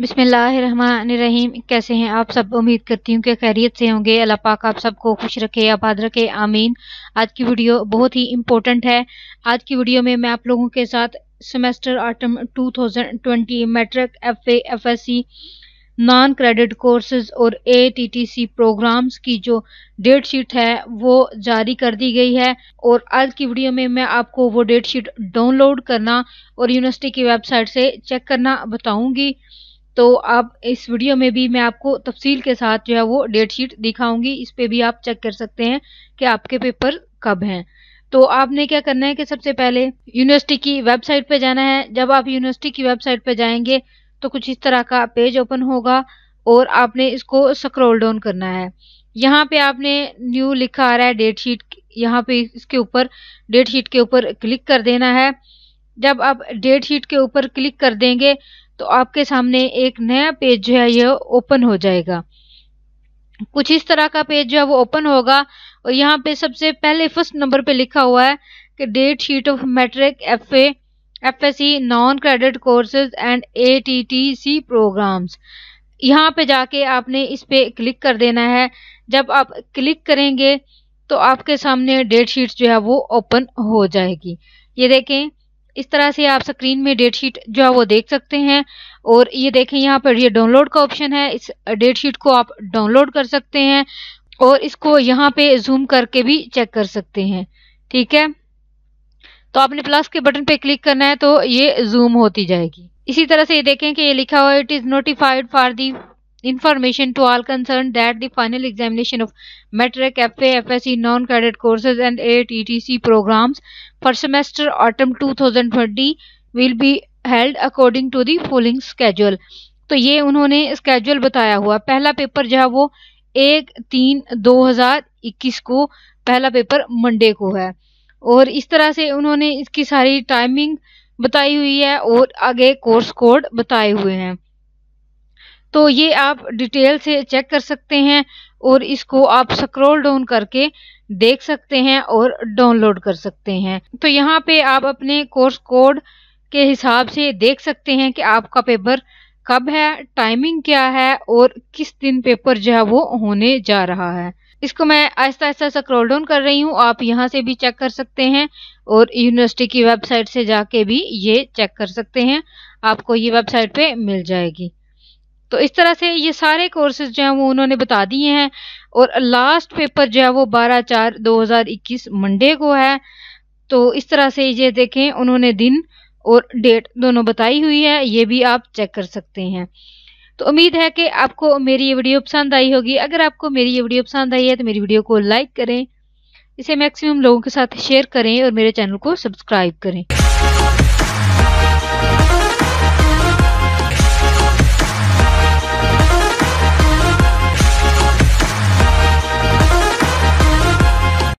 बिसमीम कैसे हैं आप सब उम्मीद करती हूँ कि खैरियत से होंगे अल्लाह पाक आप सबको खुश रखे आबाद रखे आमीन आज की वीडियो बहुत ही इम्पोर्टेंट है आज की वीडियो में मैं आप लोगों के साथ semester autumn 2020 matric F FSC non credit courses और एटीटीसी प्रोग्राम्स की जो डेट शीट है वो जारी कर दी गई है और आज की वीडियो में मैं आपको वो डेट शीट डाउनलोड करना और यूनिवर्सिटी की वेबसाइट से चेक करना बताऊंगी तो आप इस वीडियो में भी मैं आपको तफसील के साथ जो है वो डेट शीट दिखाऊंगी इस पे भी आप चेक कर सकते हैं कि आपके पेपर कब हैं तो आपने क्या करना है कि सबसे पहले यूनिवर्सिटी की वेबसाइट पे जाना है जब आप यूनिवर्सिटी की वेबसाइट पे जाएंगे तो कुछ इस तरह का पेज ओपन होगा और आपने इसको स्क्रॉल डाउन करना है यहाँ पे आपने न्यू लिखा आ रहा है डेट शीट यहाँ पे इसके ऊपर डेट शीट के ऊपर क्लिक कर देना है जब आप डेट शीट के ऊपर क्लिक कर देंगे तो आपके सामने एक नया पेज जो है ये ओपन हो जाएगा कुछ इस तरह का पेज जो है वो ओपन होगा और यहाँ पे सबसे पहले फर्स्ट नंबर पे लिखा हुआ है कि date sheet of matric F F S C non credit courses and A T T C programmes यहाँ पे जाके आपने इस पे क्लिक कर देना है जब आप क्लिक करेंगे तो आपके सामने डेट शीट जो है वो ओपन हो जाएगी ये देखें इस तरह से आप स्क्रीन में डेट शीट जो है वो देख सकते हैं और ये देखें यहाँ पर ये डाउनलोड का ऑप्शन है इस डेट शीट को आप डाउनलोड कर सकते हैं और इसको यहाँ पे जूम करके भी चेक कर सकते हैं ठीक है तो आपने प्लस के बटन पे क्लिक करना है तो ये जूम होती जाएगी इसी तरह से ये देखें कि ये लिखा हुआ it is notified for the information to all concerned that the final examination of metric FA FSE non credit courses and ATTC programs for semester autumn 2020 will be held according to the following schedule तो ये उन्होंने schedule बताया हुआ पहला paper जो है वो एक तीन 2021 को पहला पेपर मंडे को है और इस तरह से उन्होंने इसकी सारी टाइमिंग बताई हुई है और आगे कोर्स कोड बताए हुए हैं तो ये आप डिटेल से चेक कर सकते हैं और इसको आप स्क्रॉल डाउन करके देख सकते हैं और डाउनलोड कर सकते हैं तो यहाँ पे आप अपने कोर्स कोड के हिसाब से देख सकते हैं कि आपका पेपर कब है टाइमिंग क्या है और किस दिन पेपर जो है वो होने जा रहा है इसको मैं आहिस्ता आहिस्ता स्क्रॉल डाउन कर रही हूँ आप यहाँ से भी चेक कर सकते हैं और यूनिवर्सिटी की वेबसाइट से जाके भी ये चेक कर सकते हैं आपको ये वेबसाइट पे मिल जाएगी तो इस तरह से ये सारे कोर्सेज जो हैं वो उन्होंने बता दिए हैं और लास्ट पेपर जो है वो बारह चार दो हजार इक्कीस मंडे को है तो इस तरह से ये देखें उन्होंने दिन और डेट दोनों बताई हुई है ये भी आप चेक कर सकते हैं तो उम्मीद है कि आपको मेरी ये वीडियो पसंद आई होगी अगर आपको मेरी ये वीडियो पसंद आई है तो मेरी वीडियो को लाइक करें इसे मैक्सिमम लोगों के साथ शेयर करें और मेरे चैनल को सब्सक्राइब करें